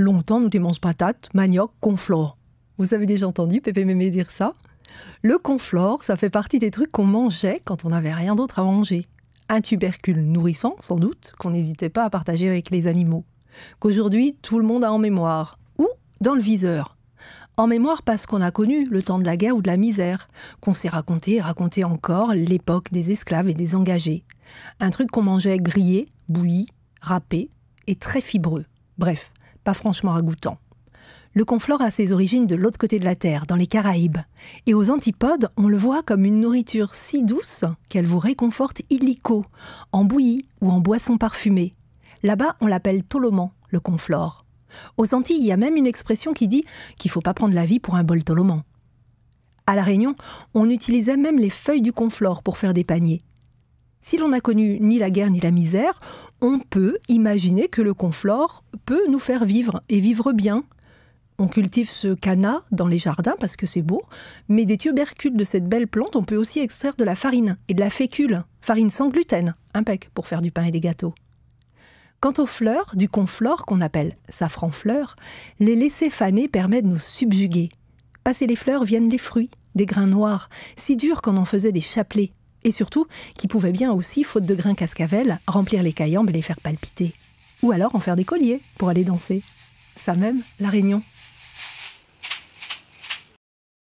Longtemps, nous démangeons patates, manioc, conflore. Vous avez déjà entendu Pépé Mémé dire ça Le conflore, ça fait partie des trucs qu'on mangeait quand on n'avait rien d'autre à manger. Un tubercule nourrissant, sans doute, qu'on n'hésitait pas à partager avec les animaux. Qu'aujourd'hui, tout le monde a en mémoire. Ou dans le viseur. En mémoire parce qu'on a connu le temps de la guerre ou de la misère, qu'on s'est raconté et raconté encore l'époque des esclaves et des engagés. Un truc qu'on mangeait grillé, bouilli, râpé et très fibreux. Bref, franchement ragoûtant. Le conflore a ses origines de l'autre côté de la Terre, dans les Caraïbes. Et aux antipodes, on le voit comme une nourriture si douce qu'elle vous réconforte illico, en bouillie ou en boisson parfumée. Là-bas, on l'appelle toloman, le conflore. Aux Antilles, il y a même une expression qui dit qu'il faut pas prendre la vie pour un bol toloman. À La Réunion, on utilisait même les feuilles du conflore pour faire des paniers. Si l'on n'a connu ni la guerre ni la misère, on peut imaginer que le conflore peut nous faire vivre et vivre bien. On cultive ce cana dans les jardins parce que c'est beau, mais des tubercules de cette belle plante, on peut aussi extraire de la farine et de la fécule, farine sans gluten, impec pour faire du pain et des gâteaux. Quant aux fleurs, du conflore qu'on appelle safran-fleur, les laisser faner permet de nous subjuguer. Passer les fleurs viennent les fruits, des grains noirs, si durs qu'on en faisait des chapelets, et surtout qui pouvaient bien aussi, faute de grains cascavel, remplir les caillambes et les faire palpiter ou alors en faire des colliers pour aller danser. Ça même, La Réunion.